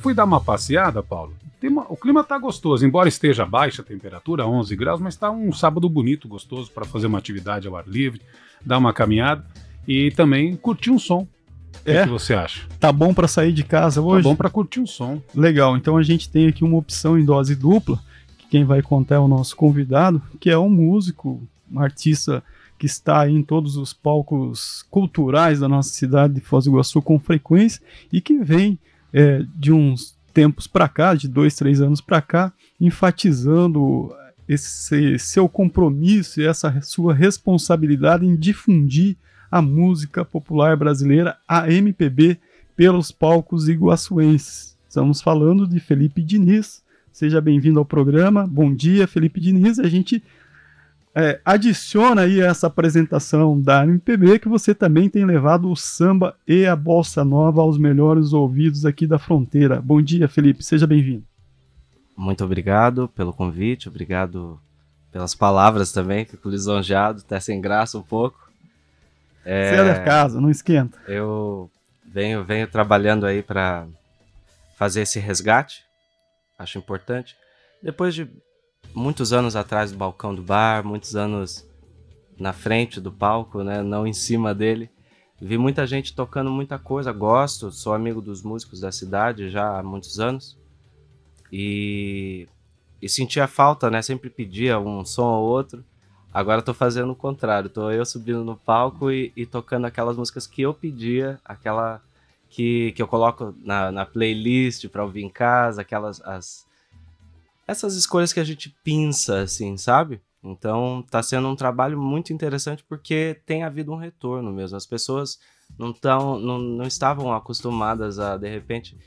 Fui dar uma passeada, Paulo. Uma, o clima tá gostoso, embora esteja baixa a temperatura, 11 graus, mas está um sábado bonito, gostoso para fazer uma atividade ao ar livre, dar uma caminhada e também curtir um som. É? O que você acha? Tá bom para sair de casa tá hoje? Tá bom para curtir um som. Legal, então a gente tem aqui uma opção em dose dupla, que quem vai contar é o nosso convidado, que é um músico, um artista que está em todos os palcos culturais da nossa cidade de Foz do Iguaçu com frequência e que vem é, de uns tempos para cá, de dois, três anos para cá, enfatizando esse seu compromisso e essa sua responsabilidade em difundir a música popular brasileira, a MPB, pelos palcos iguaçuenses. Estamos falando de Felipe Diniz. Seja bem-vindo ao programa. Bom dia, Felipe Diniz. A gente é, adiciona aí essa apresentação da MPB que você também tem levado o samba e a bossa nova aos melhores ouvidos aqui da fronteira. Bom dia, Felipe, seja bem-vindo. Muito obrigado pelo convite, obrigado pelas palavras também, fico lisonjeado, até sem graça um pouco. É, Você é da casa, não esquenta. Eu venho, venho trabalhando aí para fazer esse resgate, acho importante. Depois de muitos anos atrás do balcão do bar, muitos anos na frente do palco, né? Não em cima dele. Vi muita gente tocando muita coisa, gosto, sou amigo dos músicos da cidade já há muitos anos. E, e sentia falta, né? Sempre pedia um som ou outro. Agora estou fazendo o contrário, estou eu subindo no palco e, e, tocando aquelas músicas que eu pedia, aquela que, que eu coloco na, na playlist para ouvir em casa, aquelas as, essas escolhas que a gente pinça, assim, sabe? Então, tá sendo um trabalho muito interessante porque tem havido um retorno mesmo. As pessoas não, tão, não, não estavam acostumadas a, de repente,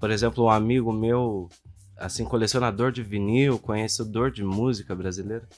por exemplo, um amigo meu, assim, colecionador de vinil, conhecedor de música brasileira,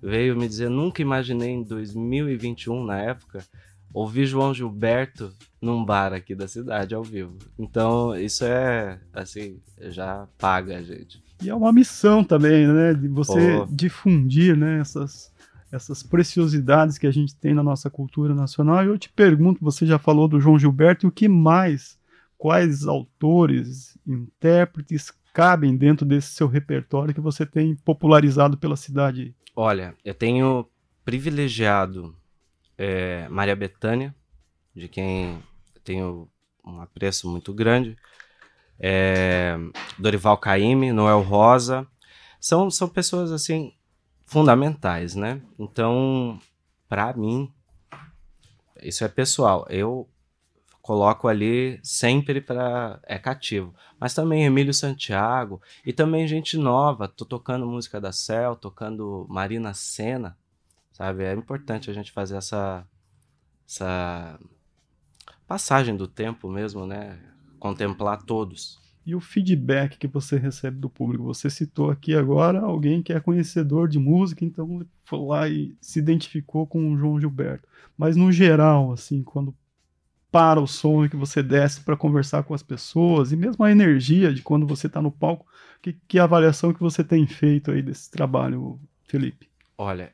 veio me dizer: nunca imaginei em 2021, na época, ouvir João Gilberto num bar aqui da cidade, ao vivo. Então, isso é, assim, já paga, gente. E é uma missão também, né? De você oh. difundir né, essas, essas preciosidades que a gente tem na nossa cultura nacional. E eu te pergunto: você já falou do João Gilberto, e o que mais? Quais autores, intérpretes cabem dentro desse seu repertório que você tem popularizado pela cidade? Olha, eu tenho privilegiado é, Maria Bethânia, de quem eu tenho um apreço muito grande é, Dorival Caymmi, Noel Rosa, são, são pessoas assim fundamentais, né? Então, para mim, isso é pessoal. Eu coloco ali sempre para é cativo, mas também Emílio Santiago e também gente nova. Tô tocando música da Cel, tocando Marina Senna, sabe? É importante a gente fazer essa essa passagem do tempo mesmo, né? contemplar todos. E o feedback que você recebe do público? Você citou aqui agora alguém que é conhecedor de música, então foi lá e se identificou com o João Gilberto. Mas no geral, assim, quando para o som que você desce para conversar com as pessoas e mesmo a energia de quando você está no palco, que, que avaliação que você tem feito aí desse trabalho, Felipe? Olha,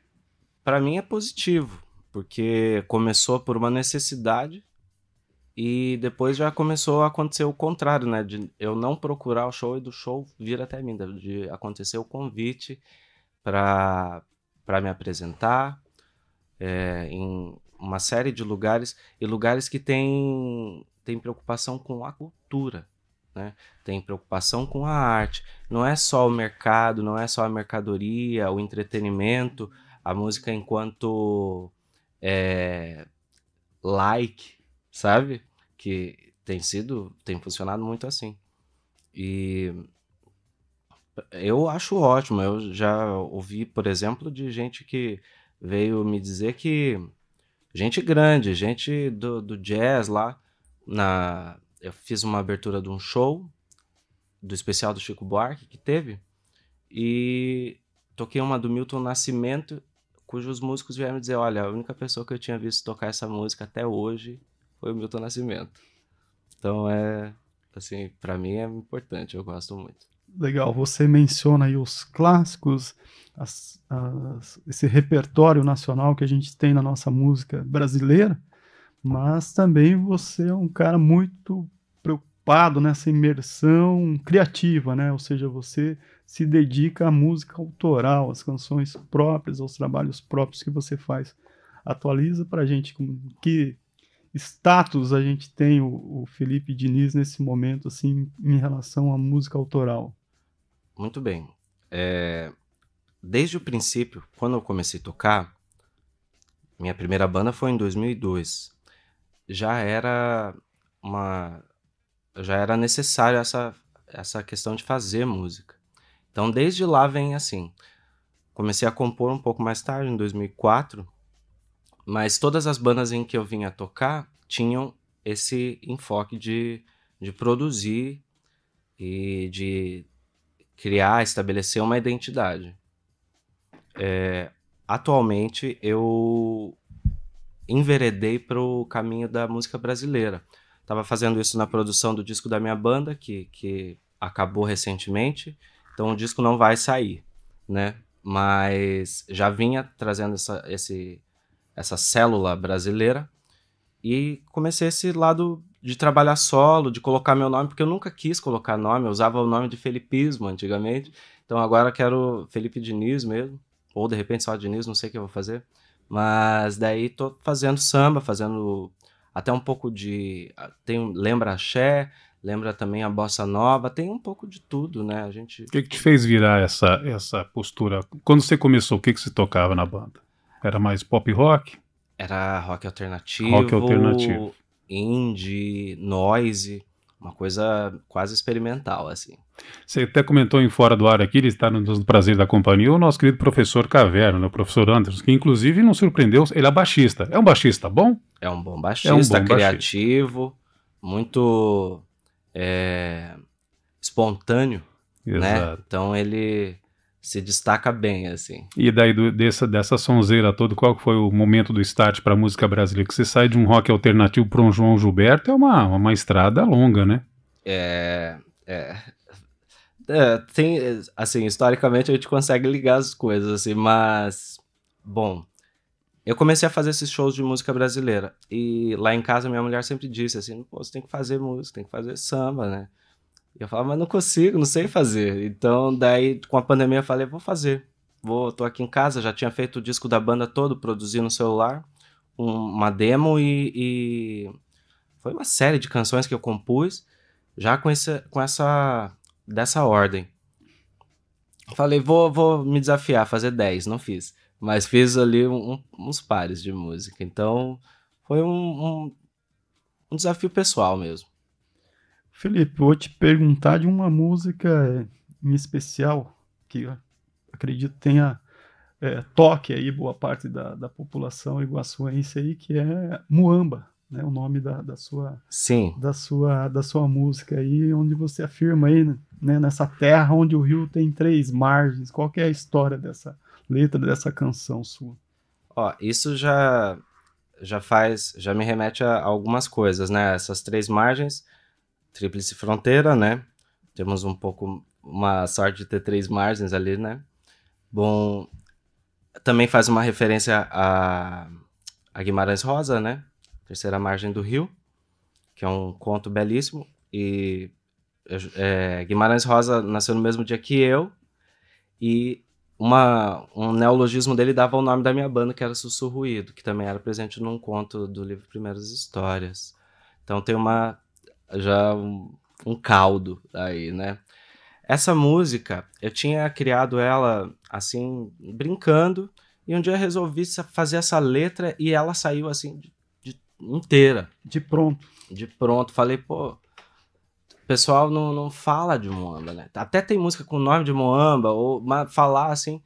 para mim é positivo, porque começou por uma necessidade e depois já começou a acontecer o contrário, né? De eu não procurar o show e do show vir até mim, de acontecer o convite para me apresentar é, em uma série de lugares e lugares que têm tem preocupação com a cultura, né? Tem preocupação com a arte. Não é só o mercado, não é só a mercadoria, o entretenimento, a música enquanto é, like sabe? Que tem sido, tem funcionado muito assim. E eu acho ótimo. Eu já ouvi, por exemplo, de gente que veio me dizer que gente grande, gente do, do jazz lá na eu fiz uma abertura de um show do especial do Chico Buarque que teve e toquei uma do Milton Nascimento, cujos músicos vieram me dizer, olha, a única pessoa que eu tinha visto tocar essa música até hoje foi o Milton Nascimento. Então é, assim, para mim é importante, eu gosto muito. Legal, você menciona aí os clássicos, as, as, esse repertório nacional que a gente tem na nossa música brasileira, mas também você é um cara muito preocupado nessa imersão criativa, né? Ou seja, você se dedica à música autoral, às canções próprias, aos trabalhos próprios que você faz. Atualiza para gente que status a gente tem o, o, Felipe Diniz nesse momento, assim, em relação à música autoral? Muito bem. É, desde o princípio, quando eu comecei a tocar, minha primeira banda foi em 2002. Já era uma já era necessário essa essa questão de fazer música. Então desde lá vem assim. Comecei a compor um pouco mais tarde, em 2004, mas todas as bandas em que eu vinha tocar tinham esse enfoque de, de produzir e de criar, estabelecer uma identidade. É, atualmente eu enveredei para o caminho da música brasileira. Estava fazendo isso na produção do disco da minha banda, que, que acabou recentemente, então o disco não vai sair, né? Mas já vinha trazendo essa, esse, essa célula brasileira e comecei esse lado de trabalhar solo, de colocar meu nome, porque eu nunca quis colocar nome, eu usava o nome de Felipismo antigamente, então agora quero Felipe Diniz mesmo, ou de repente só Diniz, não sei o que eu vou fazer, mas daí tô fazendo samba, fazendo até um pouco de, tem, lembra axé, lembra também a bossa nova, tem um pouco de tudo, né, a gente... O que, que te fez virar essa, essa postura? Quando você começou, o que que você tocava na banda? Era mais pop rock? Era rock alternativo. Rock alternativo. Indie, noise, uma coisa quase experimental, assim. Você até comentou em Fora do Ar aqui, ele está no Prazer da Companhia, o nosso querido professor Caverna, né, o professor Anderson, que inclusive não surpreendeu, ele é baixista. É um baixista bom? É um bom baixista, é um bom criativo, baixista. muito é, espontâneo. Né? Exato. Né? Então ele se destaca bem, assim. E daí do, dessa, dessa sonzeira toda, qual foi o momento do start para a música brasileira? Que você sai de um rock alternativo para um João Gilberto é uma, uma estrada longa, né? É, é, é, tem, assim, historicamente a gente consegue ligar as coisas, assim, mas, bom, eu comecei a fazer esses shows de música brasileira e lá em casa minha mulher sempre disse, assim, você tem que fazer música, tem que fazer samba, né? eu falava, mas não consigo, não sei fazer. Então, daí, com a pandemia, eu falei, vou fazer. Vou, tô aqui em casa, já tinha feito o disco da banda todo, produzindo no celular, um, uma demo e, e, foi uma série de canções que eu compus, já com, esse, com essa dessa ordem. Falei, vou, vou me desafiar, fazer 10, não fiz. Mas fiz ali um, uns pares de música. Então, foi um, um, um desafio pessoal mesmo. Felipe, vou te perguntar de uma música em especial que acredito tenha é, toque aí boa parte da, da população iguaçuense aí, que é Muamba, né, o nome da, da sua Sim. da sua da sua música aí, onde você afirma aí, né, nessa terra onde o rio tem três margens. Qual é a história dessa letra dessa canção sua? Ó, isso já já faz, já me remete a algumas coisas, né? Essas três margens Tríplice Fronteira, né? Temos um pouco uma sorte de ter três margens ali, né? Bom, também faz uma referência a, a Guimarães Rosa, né? Terceira Margem do Rio, que é um conto belíssimo. E é, Guimarães Rosa nasceu no mesmo dia que eu, e uma, um neologismo dele dava o nome da minha banda, que era Sussurruído, que também era presente num conto do livro Primeiras Histórias. Então tem uma já um, um caldo aí, né? Essa música, eu tinha criado ela assim, brincando, e um dia eu resolvi fazer essa letra e ela saiu assim, de, de, inteira. De pronto. De pronto. Falei, pô, pessoal não, não fala de Moamba, né? Até tem música com o nome de Moamba, ou mas falar assim.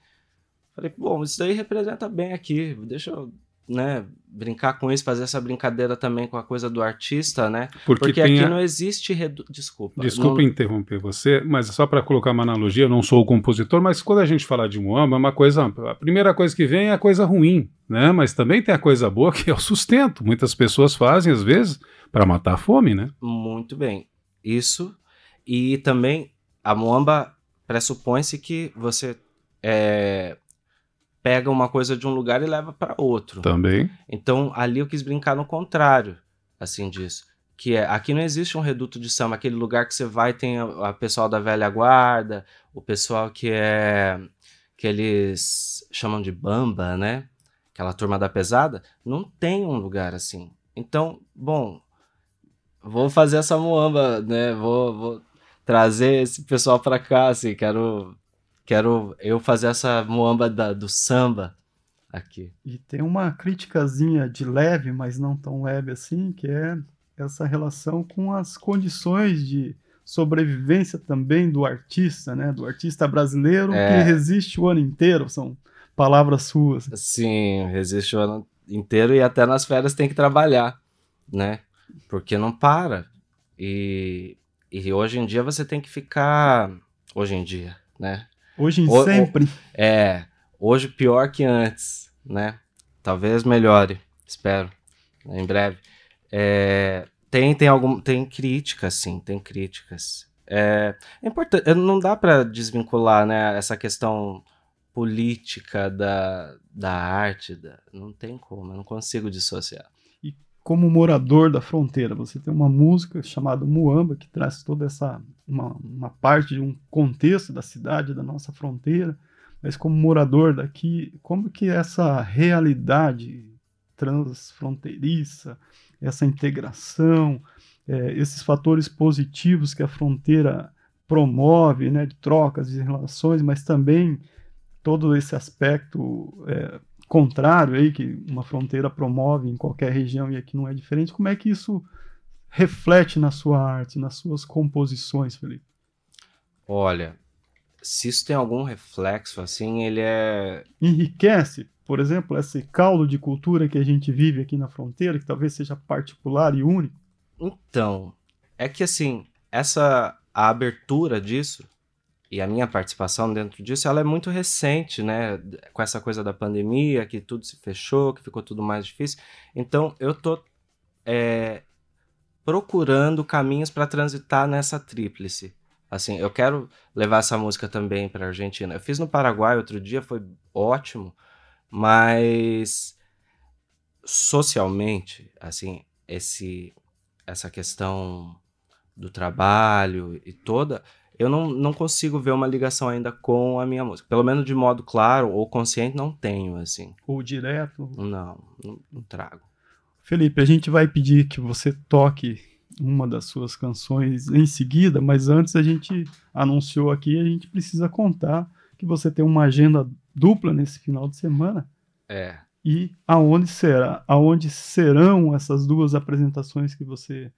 Falei, bom, isso daí representa bem aqui, deixa eu né, brincar com isso, fazer essa brincadeira também com a coisa do artista, né? Porque, Porque aqui a... não existe redu... desculpa. Desculpa não... interromper você, mas só para colocar uma analogia, eu não sou o compositor, mas quando a gente fala de Moamba, é uma coisa, a primeira coisa que vem é a coisa ruim, né? Mas também tem a coisa boa que é o sustento. Muitas pessoas fazem às vezes para matar a fome, né? Muito bem. Isso e também a Moamba pressupõe-se que você é, pega uma coisa de um lugar e leva para outro. Também. Então ali eu quis brincar no contrário, assim disso. Que é, aqui não existe um reduto de samba, aquele lugar que você vai tem a, a pessoal da velha guarda, o pessoal que é que eles chamam de bamba, né? Aquela turma da pesada, não tem um lugar assim. Então, bom, vou fazer essa moamba, né? Vou, vou trazer esse pessoal para cá, assim, quero quero eu fazer essa moamba da, do samba aqui. E tem uma criticazinha de leve, mas não tão leve assim, que é essa relação com as condições de sobrevivência também do artista, né? Do artista brasileiro é... que resiste o ano inteiro, são palavras suas. Sim, resiste o ano inteiro e até nas férias tem que trabalhar, né? Porque não para. E, e hoje em dia você tem que ficar. Hoje em dia, né? Hoje em o, sempre. O, é, hoje pior que antes, né? Talvez melhore, espero, né, em breve. É, tem, tem, algum, tem críticas, sim, tem críticas. É, é importante, não dá para desvincular né, essa questão política da, da arte, da, não tem como, eu não consigo dissociar como morador da fronteira. Você tem uma música chamada Muamba, que traz toda essa. Uma, uma parte de um contexto da cidade, da nossa fronteira, mas como morador daqui, como que essa realidade transfronteiriça, essa integração, é, esses fatores positivos que a fronteira promove, né, de trocas, de relações, mas também todo esse aspecto é, contrário aí que uma fronteira promove em qualquer região e aqui não é diferente, como é que isso reflete na sua arte, nas suas composições, Felipe? Olha, se isso tem algum reflexo assim, ele é enriquece, por exemplo, esse caldo de cultura que a gente vive aqui na fronteira, que talvez seja particular e único. Então, é que assim, essa a abertura disso e a minha participação dentro disso, ela é muito recente, né? Com essa coisa da pandemia, que tudo se fechou, que ficou tudo mais difícil. Então, eu tô é, procurando caminhos para transitar nessa tríplice. Assim, eu quero levar essa música também para Argentina. Eu fiz no Paraguai outro dia, foi ótimo, mas socialmente, assim, esse essa questão do trabalho e toda eu não, não consigo ver uma ligação ainda com a minha música. Pelo menos de modo claro ou consciente, não tenho, assim. Ou direto? Não, não, não trago. Felipe, a gente vai pedir que você toque uma das suas canções em seguida, mas antes a gente anunciou aqui, a gente precisa contar que você tem uma agenda dupla nesse final de semana. É. E aonde será? Aonde serão essas duas apresentações que você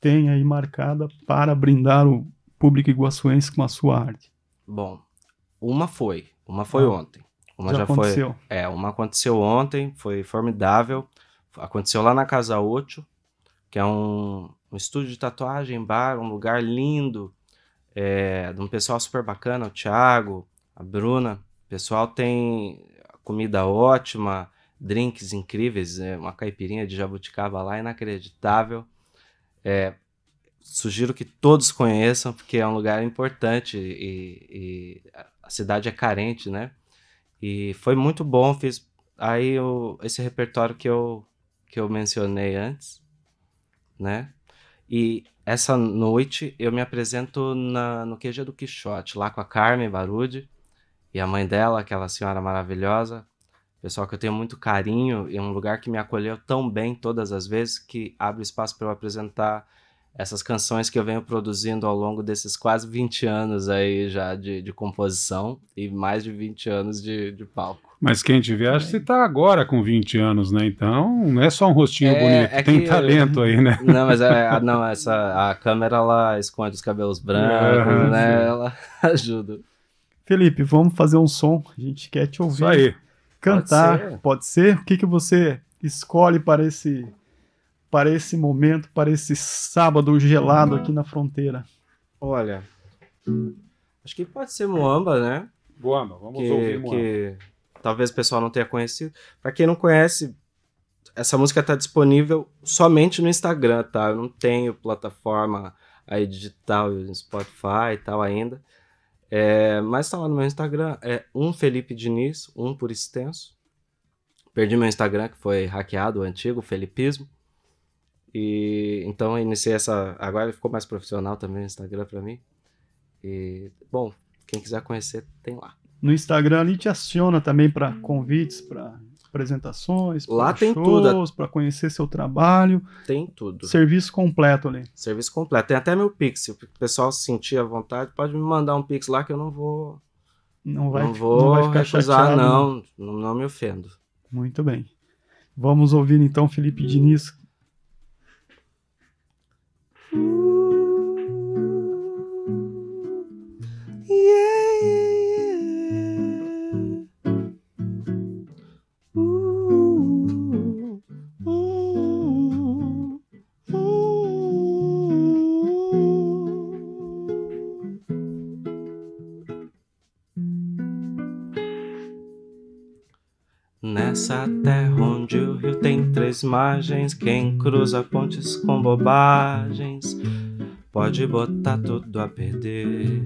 tem aí marcada para brindar o público iguaçuense com a sua arte? Bom, uma foi, uma foi ah, ontem. Uma já, já aconteceu. foi. É, uma aconteceu ontem, foi formidável. Aconteceu lá na Casa Ocho, que é um, um estúdio de tatuagem, bar, um lugar lindo, é, de um pessoal super bacana, o Thiago, a Bruna. O pessoal tem comida ótima, drinks incríveis, é, uma caipirinha de jabuticaba lá, inacreditável. É, sugiro que todos conheçam, porque é um lugar importante e, e a cidade é carente, né? E foi muito bom, fiz aí esse repertório que eu, que eu mencionei antes, né? E essa noite eu me apresento na, no QG do Quixote, lá com a Carmen Barude e a mãe dela, aquela senhora maravilhosa, pessoal que eu tenho muito carinho e um lugar que me acolheu tão bem todas as vezes que abre espaço para eu apresentar essas canções que eu venho produzindo ao longo desses quase 20 anos aí já de, de composição e mais de 20 anos de, de palco. Mas quem te acho que você tá agora com 20 anos, né? Então não é só um rostinho é, bonito, é tem que, talento aí, né? Não, mas é, ah, não, essa, a câmera lá esconde os cabelos brancos, né? Sim. Ela ajuda. Felipe, vamos fazer um som, a gente quer te ouvir. Isso aí. Cantar, pode ser? Pode ser? O que, que você escolhe para esse para esse momento, para esse sábado gelado aqui na fronteira? Olha, acho que pode ser Moamba, né? Moamba, vamos que, ouvir Moamba. Que talvez o pessoal não tenha conhecido. Para quem não conhece, essa música está disponível somente no Instagram, tá? Eu não tenho plataforma aí digital, Spotify e tal ainda. É, mas tá lá no meu Instagram, é um Felipe Diniz, um por extenso. Perdi meu Instagram, que foi hackeado, o antigo, Felipismo. E então eu iniciei essa. Agora ficou mais profissional também o Instagram para mim. E bom, quem quiser conhecer tem lá. No Instagram ali te aciona também para hum. convites, para apresentações, lá tem shows, para conhecer seu trabalho. Tem tudo. Serviço completo ali. Serviço completo. Tem até meu pix, se o pessoal se sentir à vontade, pode me mandar um pix lá que eu não vou não vai, não vou não vai ficar recusar, chateado. Não, né? não, não me ofendo. Muito bem. Vamos ouvir então Felipe Diniz onde o rio tem três margens. Quem cruza pontes com bobagens pode botar tudo a perder.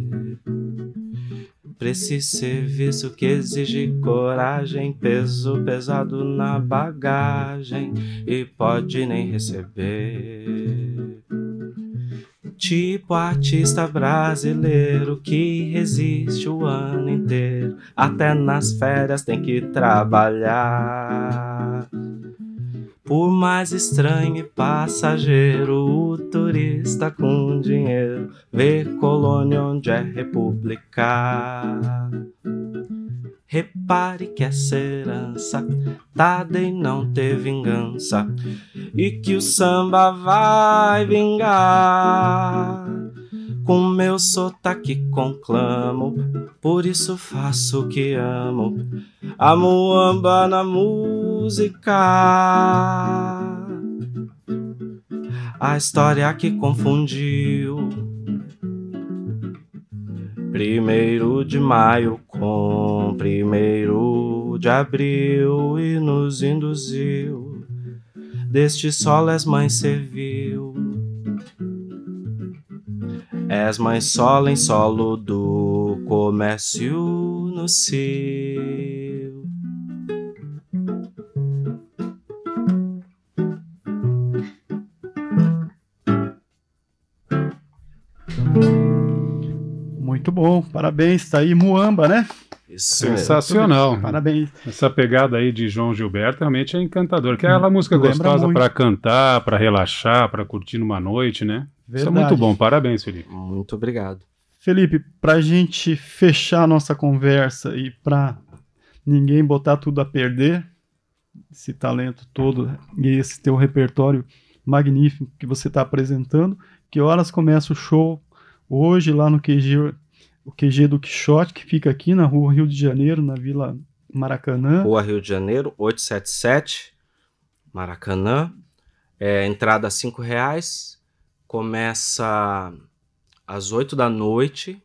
Pra esse serviço que exige coragem, peso pesado na bagagem e pode nem receber tipo artista brasileiro que resiste o ano inteiro. Até nas férias tem que trabalhar. Por mais estranho e passageiro, o turista com dinheiro vê colônia onde é republicar. Repare que essa herança dada e não ter vingança, e que o samba vai vingar. Com meu sotaque conclamo, por isso faço o que amo. Amo amba na música. A história que confundiu. Primeiro de maio com primeiro de abril e nos induziu, deste sol és mãe serviu. És mãe solo em solo do comércio no cio. Muito bom, parabéns. Tá aí Muamba, né? Isso Sensacional. Parabéns. Essa pegada aí de João Gilberto realmente é encantador. Que é hum, aquela música Lembra gostosa para cantar, para relaxar, para curtir numa noite, né? Verdade. Isso é muito bom. Parabéns, Felipe. Muito obrigado. Felipe, para a gente fechar a nossa conversa e para ninguém botar tudo a perder, esse talento todo e esse teu repertório magnífico que você está apresentando, que horas começa o show hoje lá no QG o QG do Quixote, que fica aqui na rua Rio de Janeiro, na Vila Maracanã. Rua Rio de Janeiro, 877, Maracanã. É, entrada R$ reais. Começa às 8 da noite.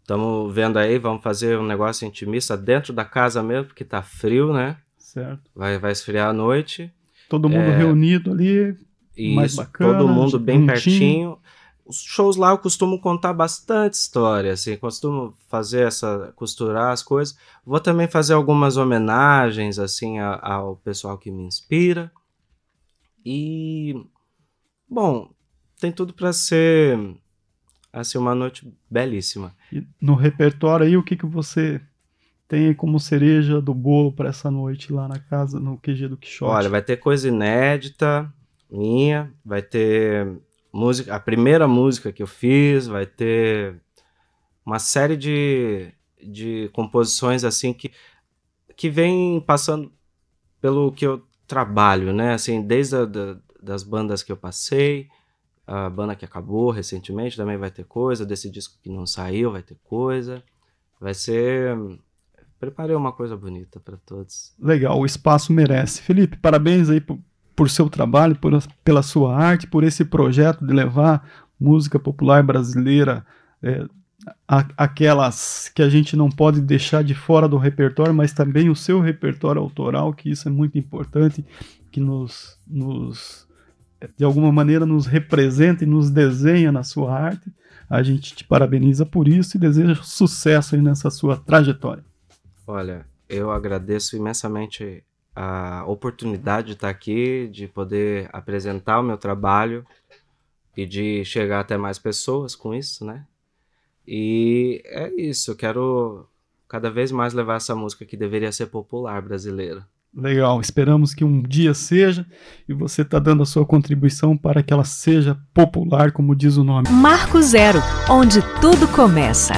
Estamos vendo aí, vamos fazer um negócio intimista dentro da casa mesmo, porque tá frio, né? Certo. Vai, vai esfriar a noite. Todo mundo é... reunido ali, isso, mais bacana. Todo mundo bem juntinho. pertinho os shows lá eu costumo contar bastante história, assim, costumo fazer essa, costurar as coisas. Vou também fazer algumas homenagens, assim, a, ao pessoal que me inspira. E, bom, tem tudo para ser, assim, uma noite belíssima. E no repertório aí, o que que você tem como cereja do bolo para essa noite lá na casa, no QG do Quixote? Olha, vai ter coisa inédita minha, vai ter música, a primeira música que eu fiz, vai ter uma série de, de composições assim que que vem passando pelo que eu trabalho, né? Assim, desde a, da, das bandas que eu passei, a banda que acabou recentemente também vai ter coisa, desse disco que não saiu vai ter coisa. Vai ser preparei uma coisa bonita para todos. Legal, o espaço merece. Felipe, parabéns aí por seu trabalho, por, pela sua arte, por esse projeto de levar música popular brasileira, é, aquelas que a gente não pode deixar de fora do repertório, mas também o seu repertório autoral, que isso é muito importante, que nos, nos é, de alguma maneira nos representa e nos desenha na sua arte. A gente te parabeniza por isso e deseja sucesso nessa sua trajetória. Olha, eu agradeço imensamente a oportunidade de estar aqui, de poder apresentar o meu trabalho e de chegar até mais pessoas com isso, né? E é isso, eu quero cada vez mais levar essa música que deveria ser popular brasileira. Legal, esperamos que um dia seja e você está dando a sua contribuição para que ela seja popular, como diz o nome. Marco Zero, onde tudo começa.